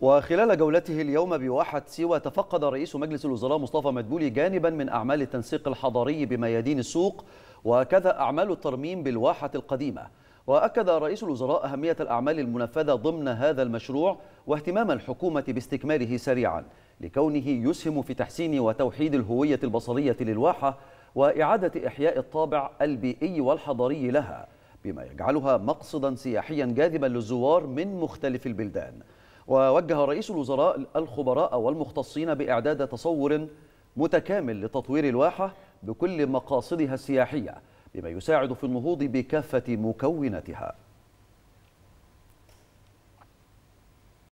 وخلال جولته اليوم بواحة سيوة تفقد رئيس مجلس الوزراء مصطفى مدبولي جانبا من أعمال التنسيق الحضري بميادين السوق وكذا أعمال الترميم بالواحة القديمة وأكد رئيس الوزراء أهمية الأعمال المنفذة ضمن هذا المشروع واهتمام الحكومة باستكماله سريعا لكونه يسهم في تحسين وتوحيد الهوية البصرية للواحة وإعادة إحياء الطابع البيئي والحضري لها بما يجعلها مقصدا سياحيا جاذبا للزوار من مختلف البلدان ووجه رئيس الوزراء الخبراء والمختصين بإعداد تصور متكامل لتطوير الواحة بكل مقاصدها السياحية بما يساعد في النهوض بكافة مكوناتها